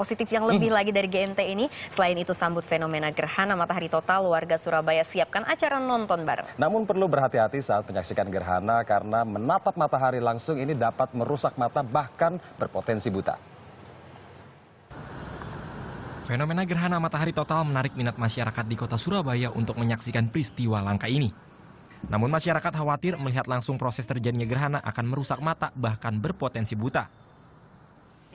positif yang lebih lagi dari GMT ini. Selain itu sambut fenomena gerhana matahari total, warga Surabaya siapkan acara nonton bareng. Namun perlu berhati-hati saat menyaksikan gerhana karena menatap matahari langsung ini dapat merusak mata bahkan berpotensi buta. Fenomena gerhana matahari total menarik minat masyarakat di kota Surabaya untuk menyaksikan peristiwa langka ini. Namun masyarakat khawatir melihat langsung proses terjadinya gerhana akan merusak mata bahkan berpotensi buta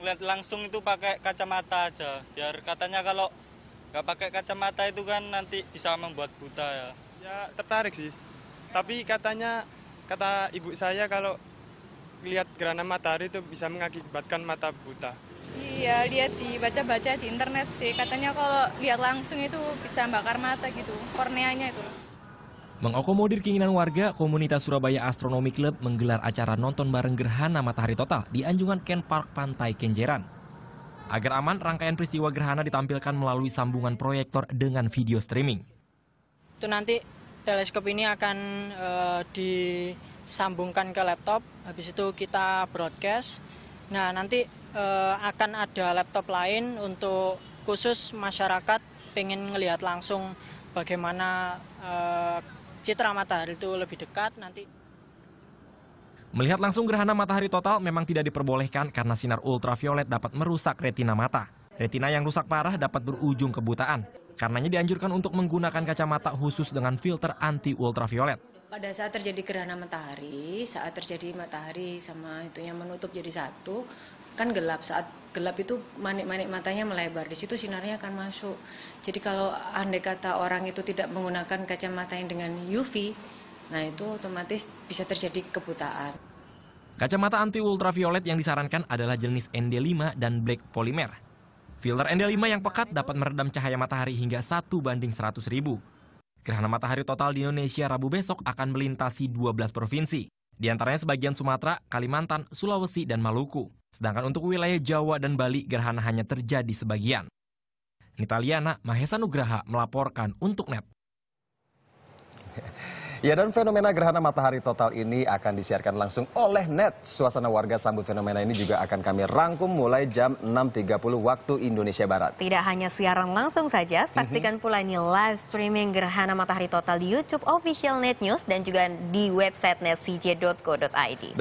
lihat langsung itu pakai kacamata aja biar katanya kalau nggak pakai kacamata itu kan nanti bisa membuat buta ya ya tertarik sih tapi katanya kata ibu saya kalau lihat gerhana matahari itu bisa mengakibatkan mata buta iya lihat dibaca-baca di internet sih katanya kalau lihat langsung itu bisa bakar mata gitu korneanya itu Mengakomodir keinginan warga, komunitas Surabaya Astronomi Club menggelar acara nonton bareng gerhana matahari total di anjungan Ken Park Pantai Kenjeran. Agar aman, rangkaian peristiwa gerhana ditampilkan melalui sambungan proyektor dengan video streaming. Itu nanti teleskop ini akan e, disambungkan ke laptop, habis itu kita broadcast. Nah, nanti e, akan ada laptop lain untuk khusus masyarakat pengen ngelihat langsung bagaimana e, citra matahari itu lebih dekat nanti. Melihat langsung gerhana matahari total memang tidak diperbolehkan karena sinar ultraviolet dapat merusak retina mata. Retina yang rusak parah dapat berujung kebutaan. Karenanya dianjurkan untuk menggunakan kacamata khusus dengan filter anti ultraviolet pada saat terjadi gerhana matahari, saat terjadi matahari sama itunya menutup jadi satu, kan gelap saat gelap itu manik-manik matanya melebar di situ sinarnya akan masuk jadi kalau andai kata orang itu tidak menggunakan kacamata yang dengan UV nah itu otomatis bisa terjadi kebutaan kacamata anti ultraviolet yang disarankan adalah jenis ND5 dan black polymer filter ND5 yang pekat dapat meredam cahaya matahari hingga 1 banding 100 ribu Gerhana matahari total di Indonesia Rabu besok akan melintasi 12 provinsi. Di antaranya sebagian Sumatera, Kalimantan, Sulawesi, dan Maluku. Sedangkan untuk wilayah Jawa dan Bali, gerhana hanya terjadi sebagian. Nitaliana Mahesa Nugraha melaporkan untuk NET. Ya dan fenomena gerhana matahari total ini akan disiarkan langsung oleh net. Suasana warga sambut fenomena ini juga akan kami rangkum mulai jam 6.30 waktu Indonesia Barat. Tidak hanya siaran langsung saja, saksikan mhm. pula nih live streaming gerhana matahari total di YouTube official Net News dan juga di website netcj.co.id.